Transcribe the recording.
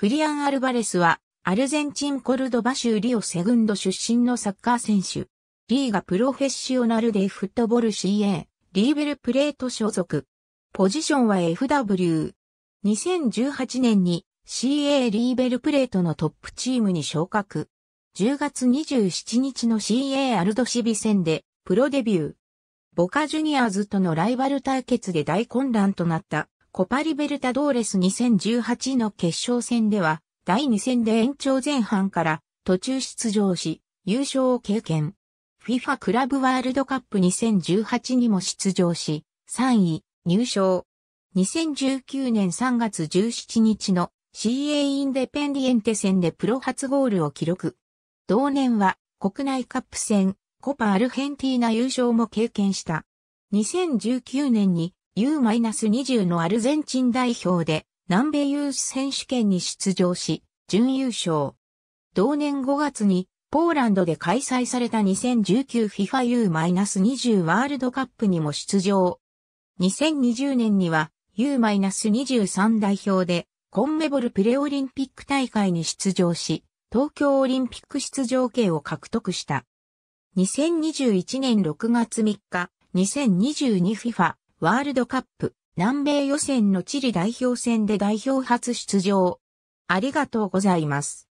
フリアン・アルバレスは、アルゼンチン・コルドバ州リオ・セグンド出身のサッカー選手。リーガ・プロフェッショナル・デ・フットボール CA、リーベル・プレート所属。ポジションは FW。2018年に CA リーベル・プレートのトップチームに昇格。10月27日の CA アルドシビ戦でプロデビュー。ボカジュニアーズとのライバル対決で大混乱となったコパリベルタドーレス2018の決勝戦では、第2戦で延長前半から途中出場し、優勝を経験。FIFA クラブワールドカップ2018にも出場し、3位、入賞。2019年3月17日の CA インデペンディエンテ戦でプロ初ゴールを記録。同年は国内カップ戦、コパアルヘンティーナ優勝も経験した。2019年に U-20 のアルゼンチン代表で南米ユース選手権に出場し、準優勝。同年5月にポーランドで開催された 2019FIFAU-20 ワールドカップにも出場。2020年には U-23 代表でコンメボルプレオリンピック大会に出場し、東京オリンピック出場権を獲得した。2021年6月3日、2022FIFA ワールドカップ南米予選のチリ代表戦で代表初出場。ありがとうございます。